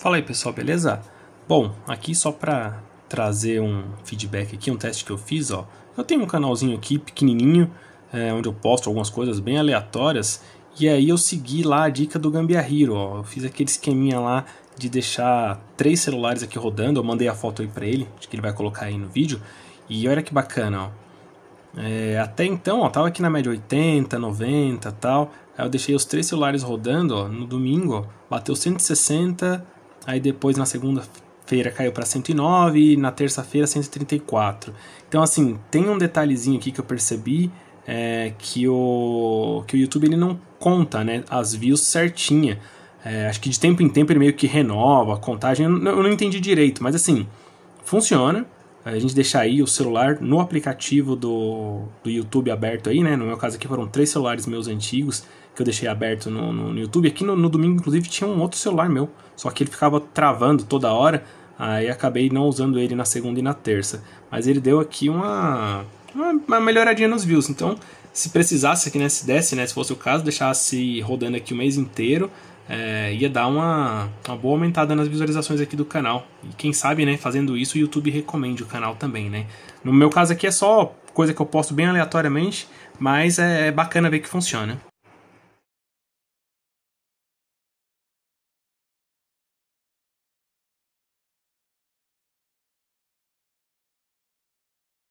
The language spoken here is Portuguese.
Fala aí pessoal, beleza? Bom, aqui só para trazer um feedback aqui, um teste que eu fiz, ó. Eu tenho um canalzinho aqui pequenininho, é, onde eu posto algumas coisas bem aleatórias, e aí eu segui lá a dica do Hero, ó. Eu fiz aquele esqueminha lá de deixar três celulares aqui rodando, eu mandei a foto aí para ele, acho que ele vai colocar aí no vídeo, e olha que bacana, ó. É, até então, ó, tava aqui na média 80, 90 tal. Aí eu deixei os três celulares rodando, ó, no domingo, ó, bateu 160, aí depois na segunda-feira caiu para 109 e na terça-feira 134. Então assim, tem um detalhezinho aqui que eu percebi é, que, o, que o YouTube ele não conta né, as views certinha. É, acho que de tempo em tempo ele meio que renova a contagem, eu não, eu não entendi direito, mas assim, funciona a gente deixar aí o celular no aplicativo do, do YouTube aberto aí, né? No meu caso aqui foram três celulares meus antigos que eu deixei aberto no, no, no YouTube. Aqui no, no, domingo, inclusive, tinha um outro celular meu, só que ele ficava travando toda hora, aí acabei não usando ele na segunda e na terça. Mas ele deu aqui uma, uma, uma melhoradinha nos views, então se precisasse aqui, né? Se desse, né? Se fosse o caso, deixasse rodando aqui o mês inteiro, é, ia dar uma, uma boa aumentada nas visualizações aqui do canal. E quem sabe, né, fazendo isso, o YouTube recomende o canal também, né? No meu caso aqui é só coisa que eu posto bem aleatoriamente, mas é, é bacana ver que funciona.